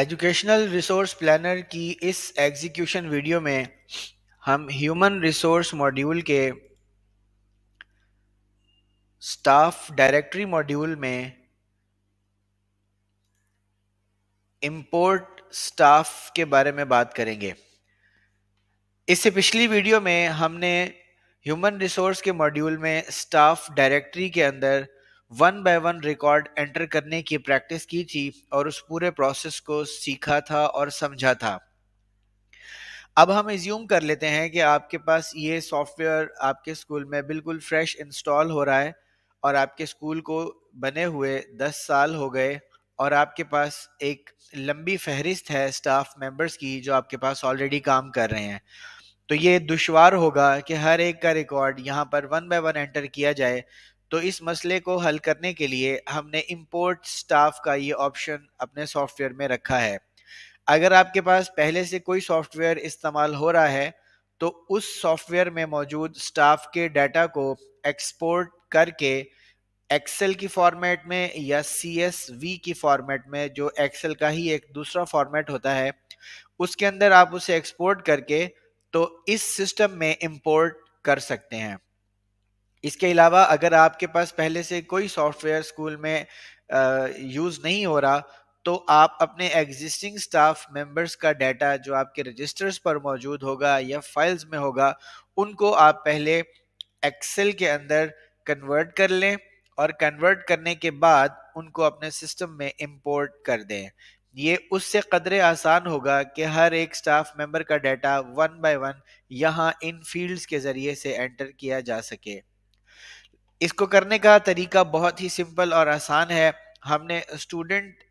educational resource planner की इस execution video में हम ह्यूमन रिसोर्स मॉड्यूल के स्टाफ डायरेक्टरी मॉड्यूल में इंपोर्ट स्टाफ के बारे में बात करेंगे इससे पिछली वीडियो में हमने ह्यूमन रिसोर्स के मॉड्यूल में स्टाफ डायरेक्टरी के अंदर one by one record enter करने की प्रैक्टिस की थी और उस पूरे प्रोसेस को सीखा था और समझा था अब हम एज्यूम कर लेते हैं कि आपके पास ये सॉफ्टवेयर आपके स्कूल में बिल्कुल फ्रेश इंस्टॉल हो रहा है और आपके स्कूल को बने हुए दस साल हो गए और आपके पास एक लंबी फहरिस्त है स्टाफ मेंबर्स की जो आपके पास ऑलरेडी काम कर रहे हैं तो ये दुशवार होगा कि हर एक का रिकॉर्ड यहाँ पर वन बाय वन एंटर किया जाए तो इस मसले को हल करने के लिए हमने इम्पोर्ट स्टाफ का ये ऑप्शन अपने सॉफ्टवेयर में रखा है अगर आपके पास पहले से कोई सॉफ्टवेयर इस्तेमाल हो रहा है तो उस सॉफ्टवेयर में मौजूद स्टाफ के डाटा को एक्सपोर्ट करके एक्सेल की फॉर्मेट में या सी की फॉर्मेट में जो एक्सेल का ही एक दूसरा फॉर्मेट होता है उसके अंदर आप उसे एक्सपोर्ट करके तो इस सिस्टम में इम्पोर्ट कर सकते हैं इसके अलावा अगर आपके पास पहले से कोई सॉफ्टवेयर स्कूल में यूज़ नहीं हो रहा तो आप अपने एग्जिस्टिंग स्टाफ मेंबर्स का डाटा जो आपके रजिस्टर्स पर मौजूद होगा या फाइल्स में होगा उनको आप पहले एक्सेल के अंदर कन्वर्ट कर लें और कन्वर्ट करने के बाद उनको अपने सिस्टम में इंपोर्ट कर दें ये उससे कदरे आसान होगा कि हर एक स्टाफ मेंबर का डाटा वन बाय वन यहाँ इन फील्ड्स के ज़रिए से एंटर किया जा सके इसको करने का तरीका बहुत ही सिंपल और आसान है हमने स्टूडेंट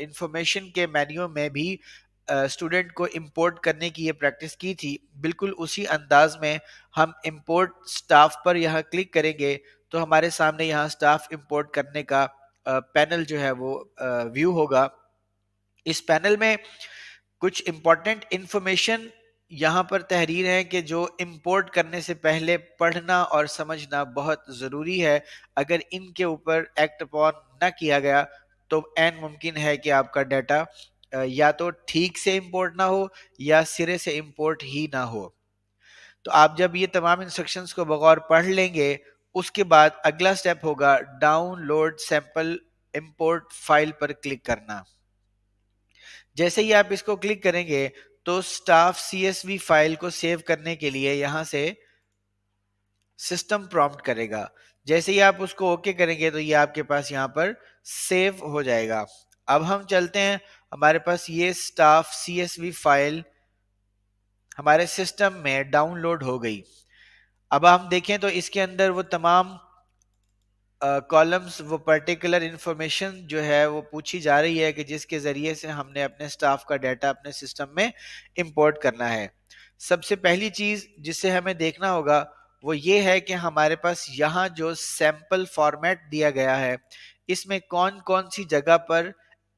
इंफॉर्मेशन के मेन्यू में भी स्टूडेंट को इंपोर्ट करने की ये प्रैक्टिस की थी बिल्कुल उसी अंदाज में हम इंपोर्ट स्टाफ पर यहाँ क्लिक करेंगे तो हमारे सामने यहाँ स्टाफ इंपोर्ट करने का पैनल जो है वो व्यू होगा इस पैनल में कुछ इम्पोर्टेंट इंफॉर्मेशन यहाँ पर तहरीर है कि जो इम्पोर्ट करने से पहले पढ़ना और समझना बहुत ज़रूरी है अगर इनके ऊपर एक्ट अपॉन न किया गया तो एन मुमकिन है कि आपका डाटा या तो ठीक से इम्पोर्ट ना हो या सिरे से इम्पोर्ट ही ना हो तो आप जब ये तमाम इंस्ट्रक्शंस को बगौर पढ़ लेंगे उसके बाद अगला स्टेप होगा डाउनलोड सैंपल इम्पोर्ट फाइल पर क्लिक करना जैसे ही आप इसको क्लिक करेंगे तो स्टाफ वी फाइल को सेव करने के लिए यहां से सिस्टम प्रॉम्प्ट करेगा जैसे ही आप उसको ओके okay करेंगे तो ये आपके पास यहाँ पर सेव हो जाएगा अब हम चलते हैं हमारे पास ये स्टाफ वी फाइल हमारे सिस्टम में डाउनलोड हो गई अब हम देखें तो इसके अंदर वो तमाम कॉलम्स वो पर्टिकुलर इंफॉर्मेशन जो है वो पूछी जा रही है कि जिसके ज़रिए से हमने अपने स्टाफ का डाटा अपने सिस्टम में इंपोर्ट करना है सबसे पहली चीज़ जिसे हमें देखना होगा वो ये है कि हमारे पास यहाँ जो सैम्पल फॉर्मेट दिया गया है इसमें कौन कौन सी जगह पर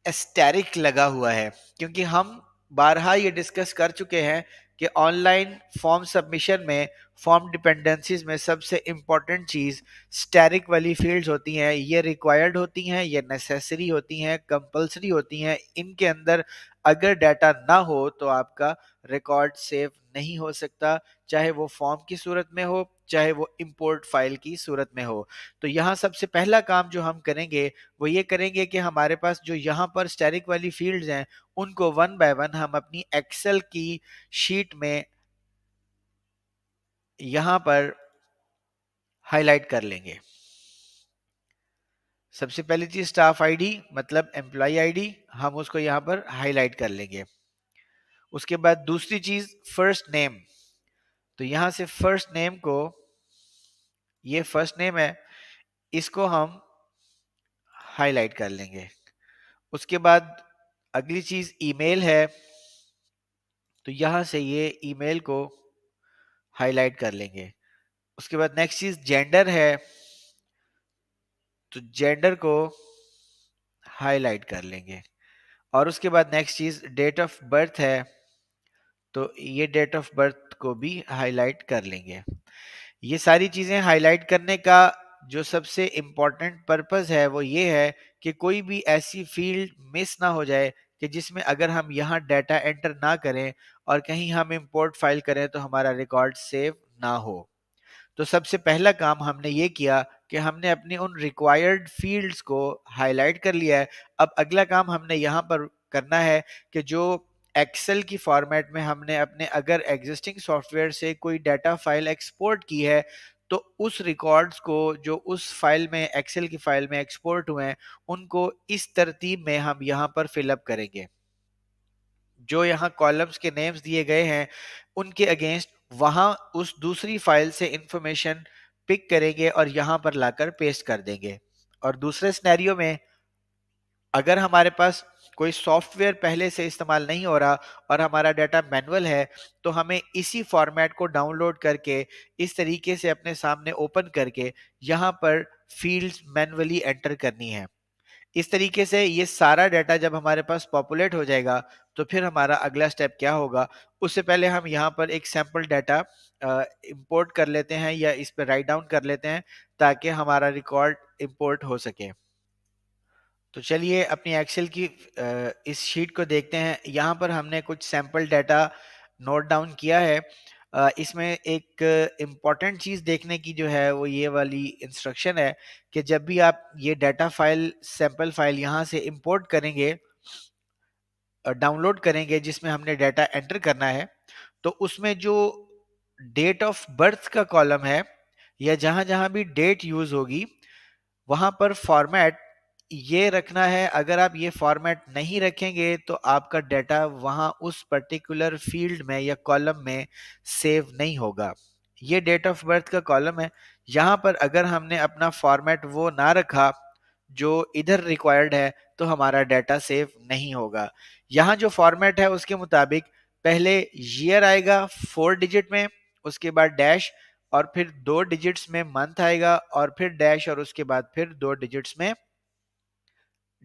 एस्टेरिक लगा हुआ है क्योंकि हम बारहा ये डिस्कस कर चुके हैं कि ऑनलाइन फॉर्म सबमिशन में फॉर्म डिपेंडेंसीज में सबसे इम्पॉर्टेंट चीज़ स्टैरिक वाली फील्ड्स होती हैं ये रिक्वायर्ड होती हैं ये नेसेसरी होती हैं कंपलसरी होती हैं इनके अंदर अगर डाटा ना हो तो आपका रिकॉर्ड सेफ नहीं हो सकता चाहे वो फॉर्म की सूरत में हो चाहे वो इंपोर्ट फाइल की सूरत में हो तो यहाँ सबसे पहला काम जो हम करेंगे वो ये करेंगे कि हमारे पास जो यहाँ पर स्टेरिक वाली फील्ड्स हैं उनको वन बाय वन हम अपनी एक्सेल की शीट में यहाँ पर हाईलाइट कर लेंगे सबसे पहली चीज स्टाफ आईडी मतलब एम्प्लॉय आईडी हम उसको यहाँ पर हाईलाइट कर लेंगे उसके बाद दूसरी चीज फर्स्ट नेम तो यहां से फर्स्ट नेम को ये फर्स्ट नेम है इसको हम हाईलाइट कर लेंगे उसके बाद अगली चीज ईमेल है तो यहां से ये ईमेल को हाईलाइट कर लेंगे उसके बाद नेक्स्ट चीज जेंडर है तो जेंडर को हाईलाइट कर लेंगे और उसके बाद नेक्स्ट चीज डेट ऑफ बर्थ है तो ये डेट ऑफ बर्थ को भी हाईलाइट कर लेंगे ये सारी चीज़ें हाईलाइट करने का जो सबसे इम्पॉर्टेंट पर्पज़ है वो ये है कि कोई भी ऐसी फील्ड मिस ना हो जाए कि जिसमें अगर हम यहाँ डाटा एंटर ना करें और कहीं हम इम्पोर्ट फाइल करें तो हमारा रिकॉर्ड सेव ना हो तो सबसे पहला काम हमने ये किया कि हमने अपने उन रिक्वायर्ड फील्ड्स को हाईलाइट कर लिया है अब अगला काम हमने यहाँ पर करना है कि जो एक्सेल की फॉर्मेट में हमने अपने अगर एग्जिस्टिंग सॉफ्टवेयर से कोई डाटा फाइल एक्सपोर्ट की है तो उस रिकॉर्ड्स को जो उस फाइल में एक्सेल की फाइल में एक्सपोर्ट हुए हैं उनको इस तरतीब में हम यहाँ पर फिलअप करेंगे जो यहाँ कॉलम्स के नेम्स दिए गए हैं उनके अगेंस्ट वहाँ उस दूसरी फाइल से इंफॉर्मेशन पिक करेंगे और यहाँ पर लाकर पेस्ट कर देंगे और दूसरे स्नैरियो में अगर हमारे पास कोई सॉफ्टवेयर पहले से इस्तेमाल नहीं हो रहा और हमारा डाटा मैनुअल है तो हमें इसी फॉर्मेट को डाउनलोड करके इस तरीके से अपने सामने ओपन करके यहाँ पर फील्ड्स मैनुअली एंटर करनी है इस तरीके से ये सारा डाटा जब हमारे पास पॉपुलेट हो जाएगा तो फिर हमारा अगला स्टेप क्या होगा उससे पहले हम यहाँ पर एक सैम्पल डाटा इंपोर्ट कर लेते हैं या इस पर राइट डाउन कर लेते हैं ताकि हमारा रिकॉर्ड इंपोर्ट हो सके तो चलिए अपनी एक्सेल की इस शीट को देखते हैं यहाँ पर हमने कुछ सैम्पल डाटा नोट डाउन किया है इसमें एक इम्पॉर्टेंट चीज़ देखने की जो है वो ये वाली इंस्ट्रक्शन है कि जब भी आप ये डाटा फाइल सैम्पल फाइल यहाँ से इम्पोर्ट करेंगे डाउनलोड करेंगे जिसमें हमने डाटा एंटर करना है तो उसमें जो डेट ऑफ बर्थ का कॉलम है या जहाँ जहाँ भी डेट यूज़ होगी वहाँ पर फॉर्मेट ये रखना है अगर आप ये फॉर्मेट नहीं रखेंगे तो आपका डाटा वहाँ उस पर्टिकुलर फील्ड में या कॉलम में सेव नहीं होगा ये डेट ऑफ बर्थ का कॉलम है यहाँ पर अगर हमने अपना फॉर्मेट वो ना रखा जो इधर रिक्वायर्ड है तो हमारा डाटा सेव नहीं होगा यहाँ जो फॉर्मेट है उसके मुताबिक पहले ईयर आएगा फोर डिजिट में उसके बाद डैश और फिर दो डिजिट्स में मंथ आएगा और फिर डैश और उसके बाद फिर दो डिजिट्स में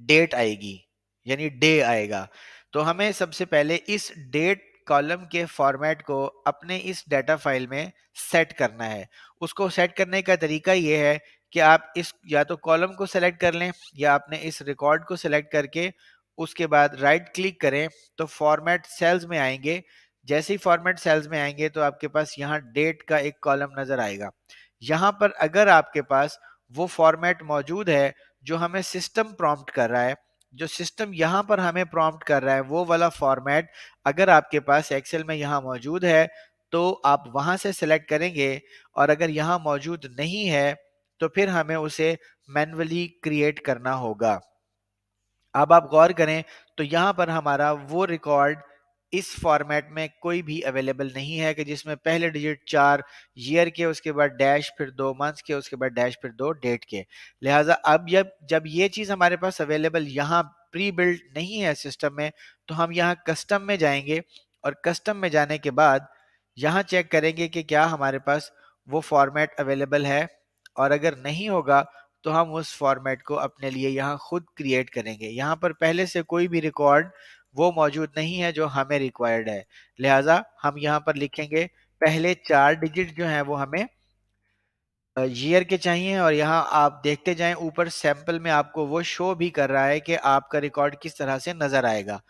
डेट आएगी यानी डे आएगा तो हमें सबसे पहले इस डेट कॉलम के फॉर्मेट को अपने इस डाटा फाइल में सेट करना है उसको सेट करने का तरीका ये है कि आप इस या तो कॉलम को सेलेक्ट कर लें या आपने इस रिकॉर्ड को सेलेक्ट करके उसके बाद राइट क्लिक करें तो फॉर्मेट सेल्स में आएंगे जैसे ही फॉर्मेट सेल्स में आएंगे तो आपके पास यहाँ डेट का एक कॉलम नज़र आएगा यहाँ पर अगर आपके पास वो फॉर्मेट मौजूद है जो हमें सिस्टम प्रॉम्प्ट कर रहा है जो सिस्टम यहाँ पर हमें प्रॉम्प्ट कर रहा है वो वाला फॉर्मेट अगर आपके पास एक्सेल में यहाँ मौजूद है तो आप वहाँ से सिलेक्ट करेंगे और अगर यहाँ मौजूद नहीं है तो फिर हमें उसे मैनुअली क्रिएट करना होगा अब आप गौर करें तो यहाँ पर हमारा वो रिकॉर्ड इस फॉर्मेट में कोई भी अवेलेबल नहीं है कि जिसमें पहले डिजिट चार ईयर के उसके बाद डैश फिर दो मंथ्स के उसके बाद डैश फिर दो डेट के लिहाजा अब जब जब ये चीज़ हमारे पास अवेलेबल यहाँ प्री बिल्ड नहीं है सिस्टम में तो हम यहाँ कस्टम में जाएंगे और कस्टम में जाने के बाद यहाँ चेक करेंगे कि क्या हमारे पास वो फॉर्मेट अवेलेबल है और अगर नहीं होगा तो हम उस फॉर्मेट को अपने लिए यहाँ खुद क्रिएट करेंगे यहाँ पर पहले से कोई भी रिकॉर्ड वो मौजूद नहीं है जो हमें रिक्वायर्ड है लिहाजा हम यहाँ पर लिखेंगे पहले चार डिजिट जो हैं वो हमें ईयर के चाहिए और यहाँ आप देखते जाएं ऊपर सैंपल में आपको वो शो भी कर रहा है कि आपका रिकॉर्ड किस तरह से नज़र आएगा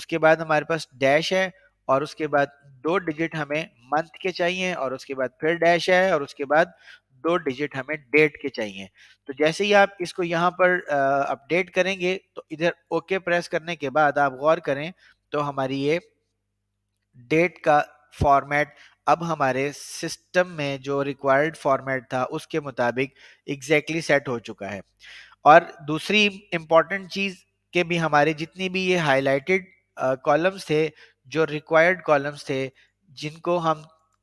उसके बाद हमारे पास डैश है और उसके बाद दो डिजिट हमें मंथ के चाहिए और उसके बाद फिर डैश है और उसके बाद दो डिजिट हमें डेट के चाहिए तो जैसे ही आप इसको यहाँ पर अपडेट करेंगे तो इधर ओके प्रेस करने के बाद आप गौर करें तो हमारी ये डेट का फॉर्मेट अब हमारे सिस्टम में जो रिक्वायर्ड फॉर्मेट था उसके मुताबिक एग्जैक्टली exactly सेट हो चुका है और दूसरी इम्पॉर्टेंट चीज़ के भी हमारे जितनी भी ये हाईलाइटेड कॉलम्स थे जो रिक्वायर्ड कॉलम्स थे जिनको हम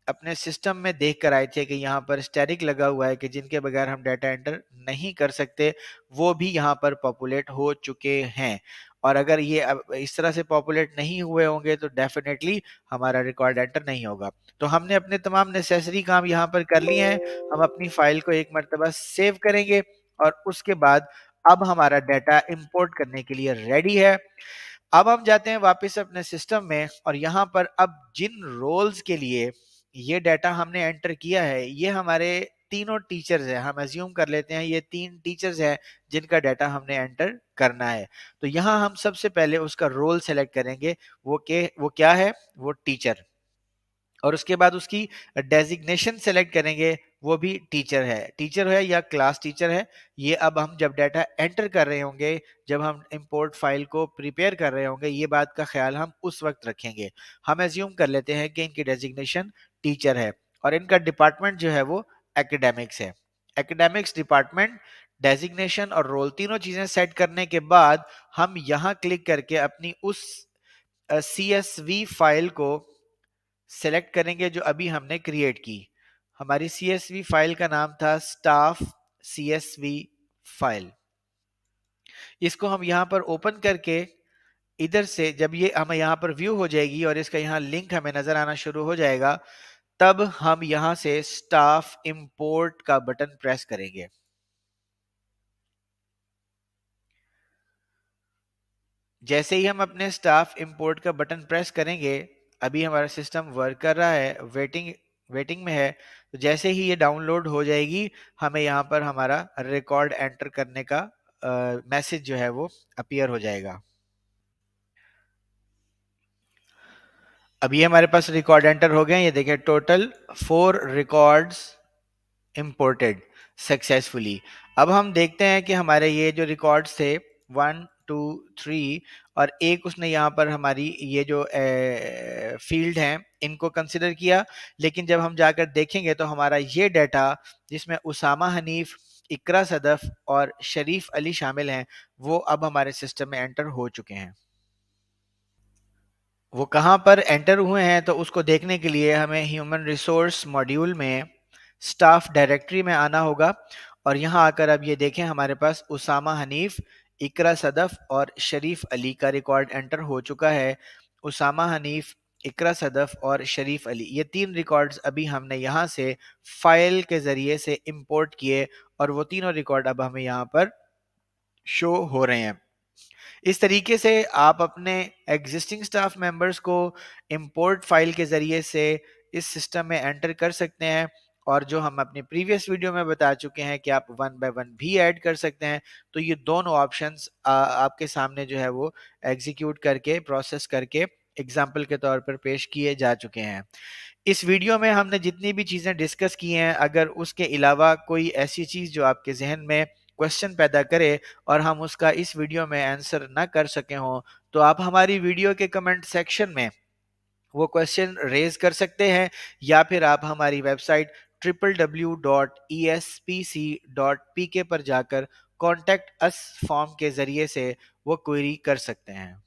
अपने सिस्टम में देख कर आए थे कि यहाँ पर स्टेरिक लगा हुआ है कि जिनके बगैर हम डाटा एंटर नहीं कर सकते वो भी यहाँ पर पॉपुलेट हो चुके हैं और अगर ये इस तरह से पॉपुलेट नहीं हुए होंगे तो डेफिनेटली हमारा रिकॉर्ड एंटर नहीं होगा तो हमने अपने तमाम नेसेसरी काम यहाँ पर कर लिए हैं हम अपनी फाइल को एक मरतबा सेव करेंगे और उसके बाद अब हमारा डाटा इम्पोर्ट करने के लिए रेडी है अब हम जाते हैं वापस अपने सिस्टम में और यहाँ पर अब जिन रोल्स के लिए ये डाटा हमने एंटर किया है ये हमारे तीनों टीचर्स है हम एज्यूम कर लेते हैं ये तीन टीचर्स है जिनका डाटा हमने एंटर करना है तो यहाँ हम सबसे पहले उसका रोल सेलेक्ट करेंगे वो के वो क्या है वो टीचर और उसके बाद उसकी डेजिग्नेशन सेलेक्ट करेंगे वो भी टीचर है टीचर है या क्लास टीचर है ये अब हम जब डाटा एंटर कर रहे होंगे जब हम इंपोर्ट फाइल को प्रिपेयर कर रहे होंगे ये बात का ख्याल हम उस वक्त रखेंगे हम एज्यूम कर लेते हैं कि इनकी डेजिग्नेशन टीचर है और इनका डिपार्टमेंट जो है वो एकेडमिक्स है एकेडमिक्स डिपार्टमेंट डेजिग्नेशन और रोल तीनों चीज़ें सेट करने के बाद हम यहाँ क्लिक करके अपनी उस सी एस वी फाइल को सेलेक्ट करेंगे जो अभी हमने क्रिएट की हमारी सी एस वी फाइल का नाम था staff C S V file इसको हम यहाँ पर ओपन करके इधर से जब ये हमें यहाँ पर व्यू हो जाएगी और इसका यहाँ लिंक हमें नज़र आना शुरू हो जाएगा तब हम यहां से स्टाफ इंपोर्ट का बटन प्रेस करेंगे जैसे ही हम अपने स्टाफ इंपोर्ट का बटन प्रेस करेंगे अभी हमारा सिस्टम वर्क कर रहा है वेटिंग वेटिंग में है तो जैसे ही ये डाउनलोड हो जाएगी हमें यहाँ पर हमारा रिकॉर्ड एंटर करने का मैसेज जो है वो अपियर हो जाएगा अभी हमारे पास रिकॉर्ड एंटर हो गए ये देखिए total four records imported successfully अब हम देखते हैं कि हमारे ये जो रिकॉर्ड्स थे वन टू थ्री और एक उसने यहाँ पर हमारी ये जो फील्ड हैं इनको कंसिडर किया लेकिन जब हम जाकर देखेंगे तो हमारा ये डेटा जिसमें उसामा हनीफ इकरा सदफ और शरीफ अली शामिल हैं वो अब हमारे सिस्टम में एंटर हो चुके हैं वो कहाँ पर एंटर हुए हैं तो उसको देखने के लिए हमें ह्यूमन रिसोर्स मॉड्यूल में स्टाफ डायरेक्टरी में आना होगा और यहाँ आकर अब ये देखें हमारे पास उसामा हनीफ इकरा सदफ और शरीफ अली का रिकॉर्ड एंटर हो चुका है उसामा हनीफ इकरा सदफ और शरीफ अली ये तीन रिकॉर्ड्स अभी हमने यहाँ से फाइल के ज़रिए से इंपोर्ट किए और वो तीनों रिकॉर्ड अब हमें यहाँ पर शो हो रहे हैं इस तरीके से आप अपने एग्जिस्टिंग स्टाफ मेंबर्स को इम्पोर्ट फाइल के ज़रिए से इस सिस्टम में एंटर कर सकते हैं और जो हम अपने प्रीवियस वीडियो में बता चुके हैं कि आप वन बाय वन भी ऐड कर सकते हैं तो ये दोनों ऑप्शंस आपके सामने जो है वो एग्जीक्यूट करके प्रोसेस करके एग्जाम्पल के तौर पर पेश किए जा चुके हैं इस वीडियो में हमने जितनी भी चीज़ें डिस्कस की हैं अगर उसके अलावा कोई ऐसी चीज़ जो आपके जहन में क्वेश्चन पैदा करे और हम उसका इस वीडियो में आंसर ना कर सके हों तो आप हमारी वीडियो के कमेंट सेक्शन में वो क्वेश्चन रेज कर सकते हैं या फिर आप हमारी website triple W dot E S P C dot P K पर जाकर कॉन्टैक्ट अस फॉर्म के ज़रिए से वो क्वेरी कर सकते हैं